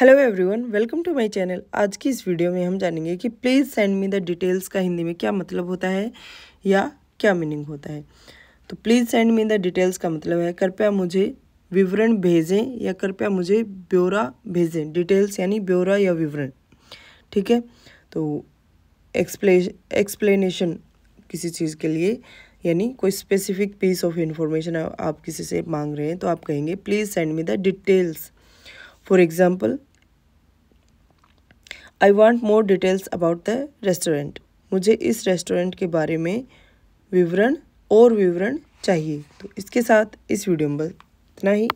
hello everyone welcome to my channel आज की इस वीडियो में हम जानेंगे कि please send me the details का हिंदी में क्या मतलब होता है या क्या मीनिंग होता है तो please send me the details का मतलब है कृपया मुझे विवरण भेजें या कृपया मुझे ब्यौरा भेजें डिटेल्स यानी ब्यौरा या विवरण ठीक है तो एक्सप्ले एक्सप्लेनेशन किसी चीज़ के लिए यानी कोई स्पेसिफिक पीस ऑफ इन्फॉर्मेशन आप किसी से मांग रहे हैं तो आप कहेंगे please send me the details for example I want more details about the restaurant मुझे इस रेस्टोरेंट के बारे में विवरण और विवरण चाहिए तो इसके साथ इस वीडियो में इतना ही